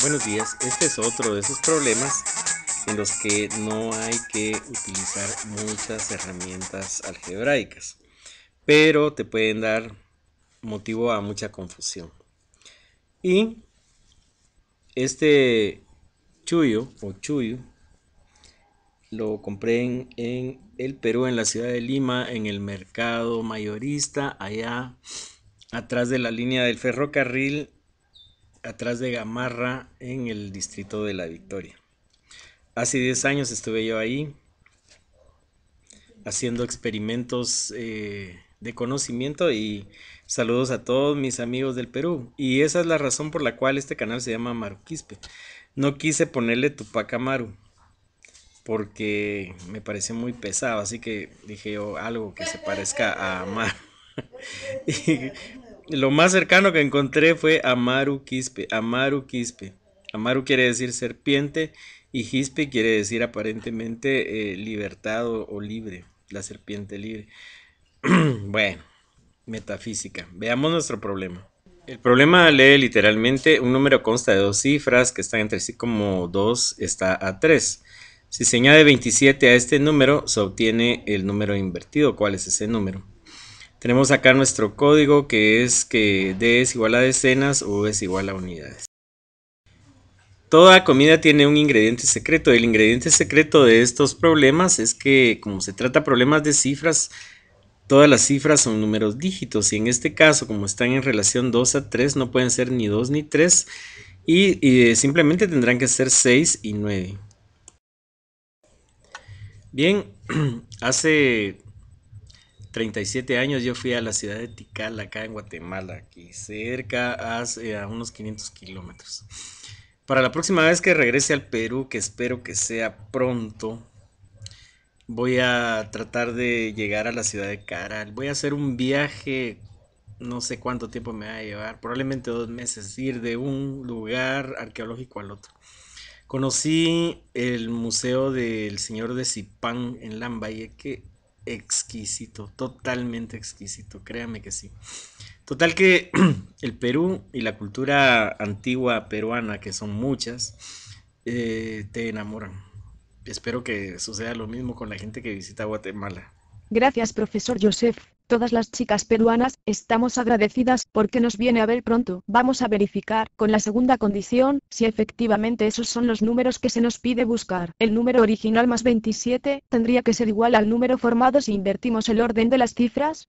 Buenos días, este es otro de esos problemas en los que no hay que utilizar muchas herramientas algebraicas, pero te pueden dar motivo a mucha confusión. Y este chuyo o chuyo lo compré en, en, el Perú, en la ciudad de Lima, en el mercado mayorista, allá atrás de la línea del ferrocarril atrás de Gamarra en el distrito de La Victoria. Hace 10 años estuve yo ahí haciendo experimentos eh, de conocimiento y saludos a todos mis amigos del Perú. Y esa es la razón por la cual este canal se llama Quispe. No quise ponerle Tupac Amaru porque me pareció muy pesado, así que dije yo algo que se parezca a Amaru. Lo más cercano que encontré fue Amaru Quispe. Amaru Quispe. Amaru quiere decir serpiente y Quispe quiere decir aparentemente eh, libertado o libre. La serpiente libre. bueno, metafísica. Veamos nuestro problema. El problema lee literalmente un número consta de dos cifras que están entre sí como 2 está a 3. Si se añade 27 a este número, se obtiene el número invertido. ¿Cuál es ese número? Tenemos acá nuestro código que es que D es igual a decenas o es igual a unidades. Toda comida tiene un ingrediente secreto. El ingrediente secreto de estos problemas es que como se trata problemas de cifras, todas las cifras son números dígitos y en este caso como están en relación 2 a 3 no pueden ser ni 2 ni 3 y, y eh, simplemente tendrán que ser 6 y 9. Bien, hace 37 años yo fui a la ciudad de Tikal, acá en Guatemala, aquí cerca, hace eh, a unos 500 kilómetros. Para la próxima vez que regrese al Perú, que espero que sea pronto, voy a tratar de llegar a la ciudad de Caral. Voy a hacer un viaje, no sé cuánto tiempo me va a llevar, probablemente dos meses, ir de un lugar arqueológico al otro. Conocí el museo del señor de Zipán en Lambayeque exquisito, totalmente exquisito, créame que sí. Total que el Perú y la cultura antigua peruana, que son muchas, eh, te enamoran. Espero que suceda lo mismo con la gente que visita Guatemala. Gracias, profesor Joseph. Todas las chicas peruanas, estamos agradecidas porque nos viene a ver pronto. Vamos a verificar, con la segunda condición, si efectivamente esos son los números que se nos pide buscar. El número original más 27, tendría que ser igual al número formado si invertimos el orden de las cifras,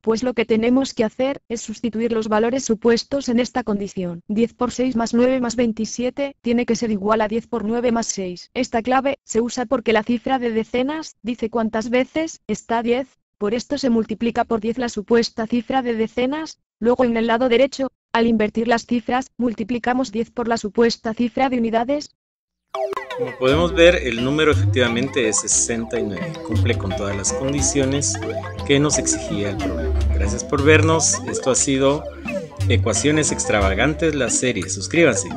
pues lo que tenemos que hacer es sustituir los valores supuestos en esta condición. 10 por 6 más 9 más 27 tiene que ser igual a 10 por 9 más 6. Esta clave se usa porque la cifra de decenas dice cuántas veces está 10, por esto se multiplica por 10 la supuesta cifra de decenas, luego en el lado derecho, al invertir las cifras, multiplicamos 10 por la supuesta cifra de unidades. Como podemos ver, el número efectivamente es 69, cumple con todas las condiciones que nos exigía el problema. Gracias por vernos, esto ha sido Ecuaciones Extravagantes, la serie, suscríbanse.